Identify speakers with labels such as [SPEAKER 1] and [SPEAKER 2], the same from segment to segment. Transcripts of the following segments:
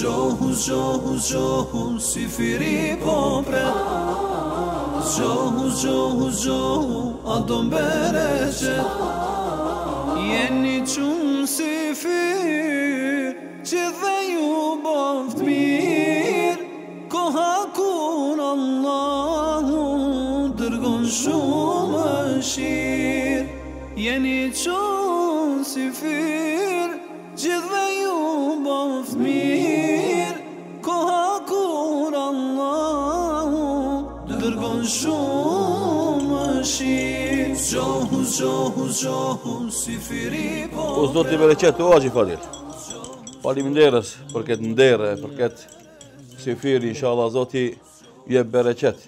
[SPEAKER 1] Ζώχου, ζώχου, ζώχου, σιφυρί πόμπρε Ζώχου, ζώχου, ζώχου, αν τον πέρεσε Γεννητσούν σιφύρ και δεν γιουμποφτ μύρ Kohakun Allah'u dırgın şu maşir Yeni çoğun sifir
[SPEAKER 2] O zoti me leqet të oaxi Fadil Falim nderës për këtë ndere Për këtë sifiri Inshallah zoti je bereqet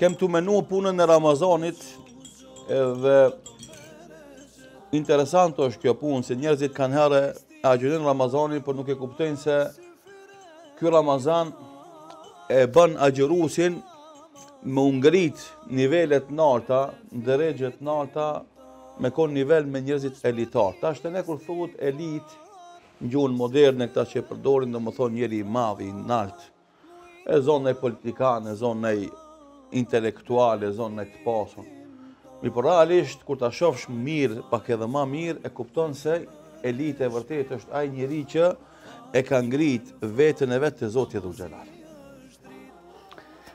[SPEAKER 2] Kem të menu punën e Ramazanit Dhe Interesant është kjo punë Se njerëzit kanë herë E gjithën Ramazanit Për nuk e kuptojnë se Kjo Ramazan e bën agjërusin me ungrit nivellet narta, ndëregjet narta, me kon nivell me njërzit elitar. Ta shte ne kur thot elit, në gjunë moderne këta që e përdorin, dhe më thonë njëri i madhi, nalt, e zonë e politikanë, e zonë e intelektuale, e zonë e të pasun. Mi për realisht, kur ta shofsh mirë, pak edhe ma mirë, e kupton se elit e vërtet është ajë njëri që e ka ngrit vetën e vetë të zotje dhu gjelarë.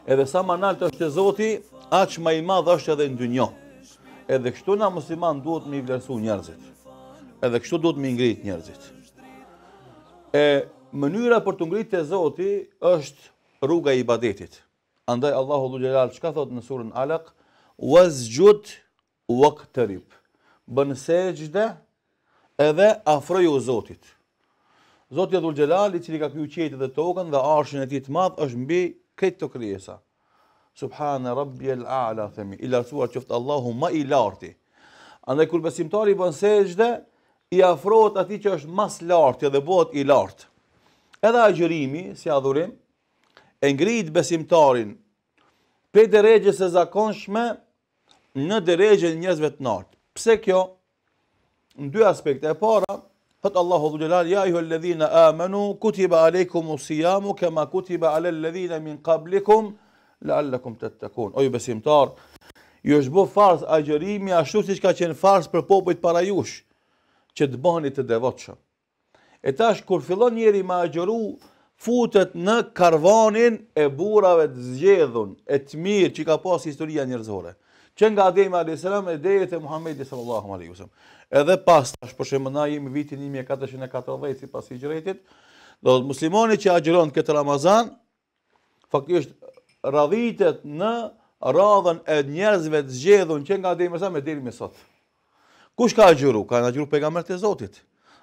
[SPEAKER 2] Edhe sa ma naltë është e Zoti, aq ma i madhë është edhe në dy njo. Edhe kështu na musiman duhet me i vlerësu njerëzit. Edhe kështu duhet me i ngrit njerëzit. E mënyra për të ngrit të Zoti është rruga i badetit. Andaj Allahu dhu gjelalë, që ka thotë në surën alak? Was gjut, wak të rip. Bënë se gjde, edhe afroju Zotit. Zotit dhu gjelalë, i cili ka kjo qetë dhe tokën dhe arshën e ti të madhë, është mbi këtë të kryesa subhane rabbje l'a'la, themi, i lartësuar qëftë Allahu ma ilarti. larti. Andaj, besimtari bën sejde, i afrohet ati që është mas larti dhe bot i lartë. Edhe agjërimi, si adhurim, e ngrit besimtarin pe deregjës e zakonshme në deregjën njëzve të nartë. Pse kjo? Në dy aspekte e para, Thot Allahu dhu gjelal, ja i hëllëdhina amanu, kutiba alejkum u siyamu, kema kutiba alejkum min kablikum, lallakum të të kun. O ju besimtar, ju është bo farës agjerimi, ashtu si që ka qenë farës për popojt para jush, që të bani të devotëshëm. E tash, kur fillon njeri ma agjeru, futet në karvanin e burave të zgjedhun, e të mirë që ka pas historia njërzore. Që nga Ademi A.S. e dejet e Muhammedi sallallahu A.S. Edhe pas tash, përshemë na jemi vitin 1440 si pas i gjëretit, do të muslimoni që agjeron këtë Ramazan, faktisht radhitet në radhën e njerëzve të zgjedhur që nga deri më sa me deri më sot. Kush ka gjuru? Ka na gjuru pejgamberi Zotit.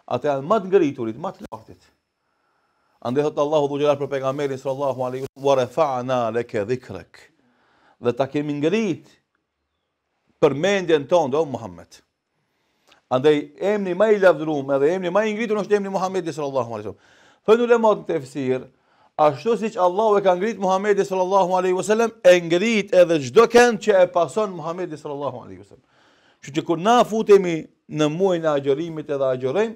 [SPEAKER 2] Ata janë më të matë më të lartit. Ande thotë Allahu dhe për pejgamberin sallallahu alaihi wasallam wa rafa'na leke dhikrak. Dhe ta kemi ngrit për mendjen tonë do Muhammed. Ande emni më i lavdruar, edhe emni më i ngritur është emri Muhammed sallallahu alaihi wasallam. Thënë në tefsir, ashtu si që Allahu e ka ngrit Muhammedi sallallahu aleyhi vësallem, e ngrit edhe gjdo kënd që e pason Muhammedi sallallahu aleyhi vësallem. Që që kur na futemi në muajnë e agjerimit edhe agjerim,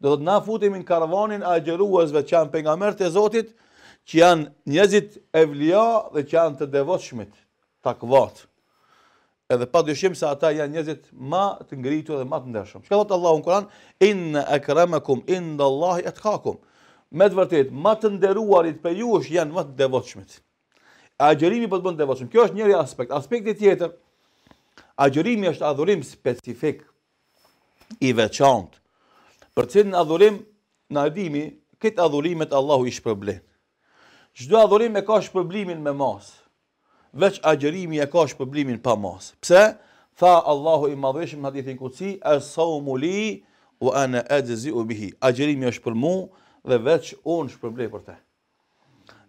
[SPEAKER 2] do të na futemi në karavanin e agjeruazve që janë pengamer të Zotit, që janë njëzit e vlja dhe që janë të devotshmit, takvat. Edhe pa dëshim se ata janë njëzit ma të ngritur dhe ma të ndershëm. Që ka thotë Allahu në Kur'an? Inë e kremekum, inë dhe Allahi e të me të vërtetë më të nderuarit për ju është janë më të devotshmit. Agjërimi po të bën devotshëm. Kjo është njëri aspekt. Aspekti tjetër, agjërimi është adhurim specifik i veçantë. Për të adhurim në dimi kët adhurimet Allahu i shpërblet. Çdo adhurim e ka shpërblimin me mas. Veç agjërimi e ka shpërblimin pa mas. Pse? Tha Allahu i madhëshmë në hadithin kutsi, "Es-sawmu wa ana ajzi'u bihi." Agjërimi është për mua dhe veç unë shpërblej për te.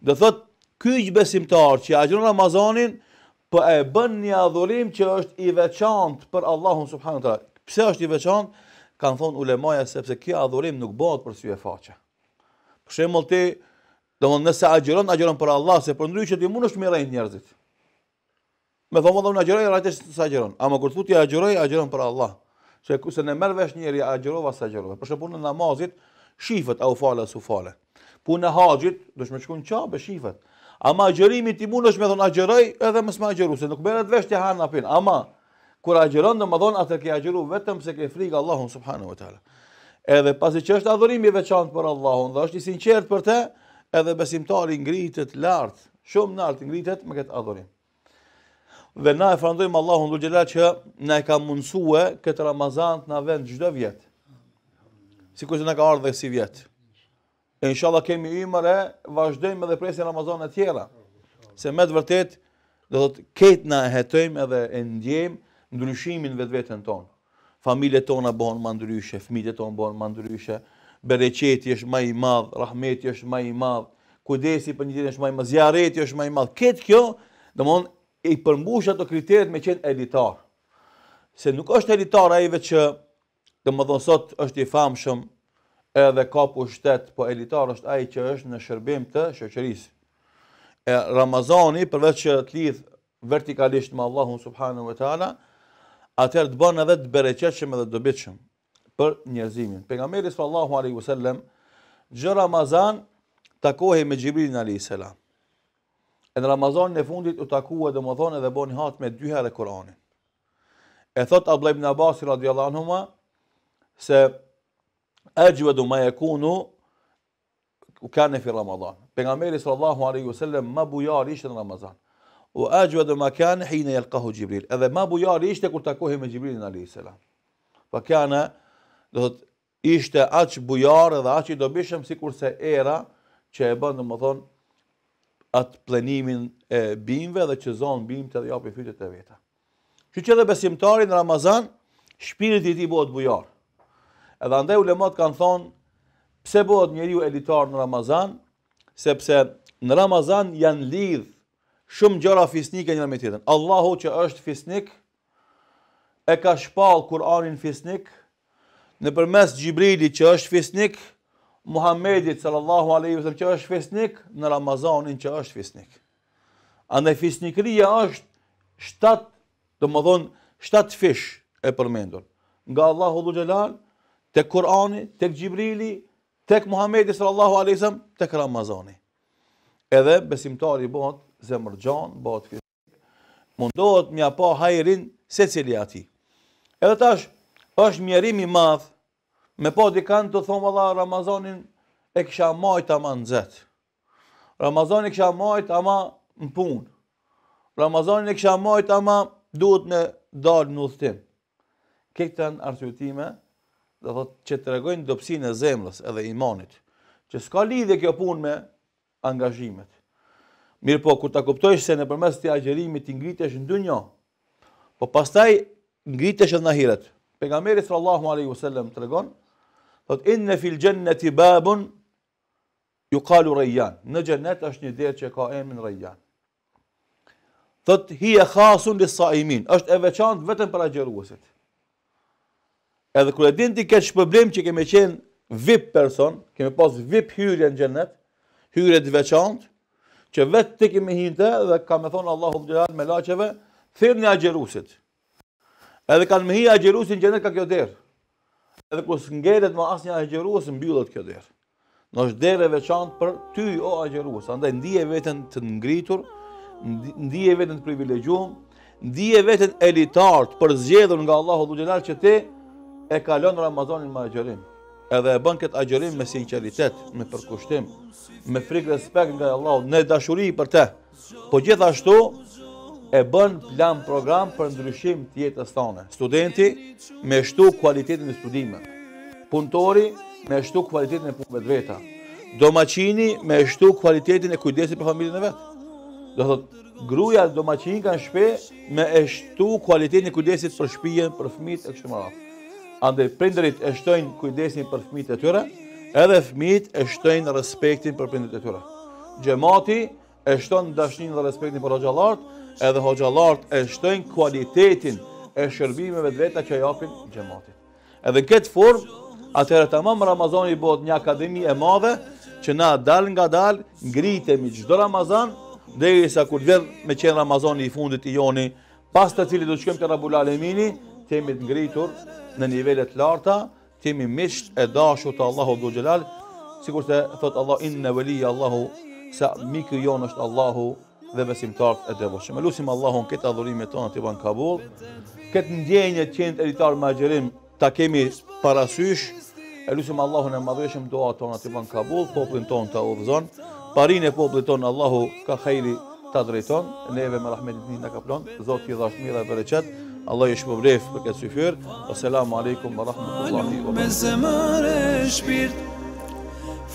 [SPEAKER 2] Dhe thot, kyq besimtar që agjeron Ramazanin, për po e bën një adhurim që është i veçant për Allahun subhanu ta. Pse është i veçant? Kanë thonë ulemaja sepse kja adhurim nuk bëhet për sy e faqe. Për shemëll ti, dhe më nëse agjeron, agjeron për Allah, se për ndry që ti mund është mirej njerëzit. Me thonë më dhe më në agjeroj, rajtë së agjeron. A më kërë thut i agjeroj, për Allah. Se, në mërvesh njeri, agjërova së Për shemëll në namazit, shifët, au fale su fale. Punë e haqit, dëshme qëku në qabë, shifët. Ama agjerimi ti mund është me thonë agjeroj, edhe mësë me agjeru, se nuk meret vesh të hanë apin. Ama, kur agjeron dhe më thonë, atër ke agjeru vetëm se ke frikë Allahun, subhanu e tala. Edhe pasi që është adhurimi veçantë për Allahun, dhe është i sinqert për te, edhe besimtari ngritet lartë, shumë nartë ngritet me këtë adhurim. Dhe na e frandojmë Allahun dhe gjela që na e ka mundësue këtë Ramazan të na vend gjdo vjetë si kështë në ka ardhë dhe si vjetë. E në shala kemi imër e vazhdojmë edhe presin Ramazan e tjera. Se me të vërtet, dhe të ketë në hetojmë edhe e ndjejmë ndryshimin vetë vetën tonë. Familje tona bohën më ndryshe, fmitje tonë bohën më ndryshe, bereqeti është ma i madhë, rahmeti është ma i madhë, kudesi për një ditë është ma i madhë, zjareti është ma i madhë. Ketë kjo, dhe mon, i përmbush ato kriterit me qenë elitar. Se nuk është elitar a i vetë që Të më thonë sot është i famshëm edhe ka pushtet, po elitar është ai që është në shërbim të shoqërisë. E Ramazani përveç që të lidh vertikalisht me Allahun subhanuhu ve teala, atë të bën edhe të bereqetshëm edhe të dobishëm për njerëzimin. Pejgamberi sallallahu alaihi wasallam gjë Ramazan takohej me Xhibrilin alayhis salam. Në Ramazan në fundit u takua domethënë edhe boni hat me dy herë Kur'anin. E thot Abdullah ibn Abbas radhiyallahu anhu, se e gjëve ma e kunu u kanë fi Ramazan. Për nga meri së Allahu a.s. ma bujar ishte në Ramazan. U e gjëve du ma kanë hine jelkahu Gjibril. Edhe ma bujar ishte kur të kohi me Gjibrilin a.s. Për kanë, do të ishte aq bujar edhe aq i do bishëm si kurse era që e bëndë më thonë atë plenimin e bimve dhe që zonë bimë të dhe japë i fytet e veta. Që që dhe besimtari në Ramazan, shpirit i ti bëhet bujarë. Edhe ande ulemat kanë thonë, pse bëhet njeri u elitar në Ramazan, sepse në Ramazan janë lidhë shumë gjëra fisnike njëra me tjetën. Allahu që është fisnik, e ka shpalë Kur'anin fisnik, në përmes Gjibrili që është fisnik, Muhammedit sallallahu aleyhi vësëm që është fisnik, në Ramazanin që është fisnik. Andaj fisnikria është shtatë, të më thonë, shtatë fish e përmendur. Nga Allahu dhu gjelalë, tek Kurani, tek Gjibrili, tek Muhammedi sallallahu wasallam, tek Ramazani. Edhe besimtari bëhet zemër gjanë, bëhet fizik, mundohet mja pa hajrin se cili ati. Edhe tash, është mjerimi madh, me di kan të thonë valla Ramazanin e kisha majt ama në zetë. Ramazani kisha majt ama në punë. Ramazani kisha majt ama duhet me dalë në udhtim. Këtë të në dhe thot që të regojnë dopsin e zemrës edhe imanit, që s'ka lidhje kjo punë me angazhimet. Mirë po, kur ta kuptojsh se në të agjërimit të ngritesh në dy po pastaj ngritesh edhe në hiret. Pegamerit sallallahu Allahu a.s. të regon, thot inë në fil jannati babun, ju kalu Në gjennet është një derë që ka emin Rayyan. Thot hi e khasun lë saimin, është e veçant vetëm për agjeruësit edhe kërë din ti këtë shpëblim që kemi qenë vip person, kemi pas vip hyrje në gjennet, hyrje të veçant, që vetë ti kemi hinte dhe ka me thonë Allahum Gjellar me lacheve, thirë një agjerusit. Edhe kanë me hi agjerusit në gjennet ka kjo derë. Edhe kërës ngeret ma asë një agjerus, në bjullet kjo derë. Në është derë e veçant për ty o agjerus, andaj ndije vetën të ngritur, ndije vetën të privilegjum, ndije vetën elitart për zgjedhur nga Allahu Gjellar që ti, e kalon Ramazanin me agjerim, edhe e bën këtë agjerim me sinqeritet, me përkushtim, me frikë respekt nga Allahu, në dashuri për te. Po gjithashtu e bën plan program për ndryshim të jetës tone. Studenti me shtu kualitetin e studimeve. Punëtori me shtu kualitetin e punëve të veta. Domaqini me shtu kualitetin e kujdesit për familjen e vetë. Do thot, gruja domacini kanë shpe me shtu kualitetin e kujdesit për shpijen, për fëmijët e kështë më andë prindërit e shtojnë kujdesin për fëmijët e tyre, edhe fëmijët e shtojnë respektin për prindërit e tyre. Xhamati e shton dashninë dhe respektin për hoxhallart, edhe hoxhallart e shtojnë kualitetin e shërbimeve të veta që japin gjemati. Edhe në këtë formë, atëherë tamam Ramazani bot një akademi e madhe që na dal nga dal, ngritemi çdo Ramazan, dhe i sa kur vjen me qenë Ramazani i fundit i joni, pas të cilit do të shkëm të Alemini, temi të ngritur në nivele të larta, temi misht e dashur të Allahu dhu gjelal, si kurse thot Allah in në veli Allahu, sa miki jonë është Allahu dhe besimtarët e devoshë. Me lusim Allahu në këtë adhurime të në të banë kabul, këtë ndjenje të qenë të editar më gjërim të kemi parasysh, e lusim Allahu në madhëshim doa të në të banë kabul, poplin tonë të uvëzon, parin e poplin tonë Allahu ka khejri të drejton, neve me rahmetit një në kaplon, zotë i dhashmira e bereqet, Allah i shpëvref për këtë syfyr Oselamu alaikum wa rahmatullahi wa barakatuh.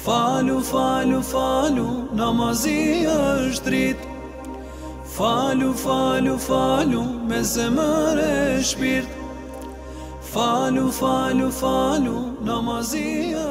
[SPEAKER 1] Falu, falu, falu, namazi është rrit Falu, falu, falu, me zemër shpirt Falu, falu, falu, namazi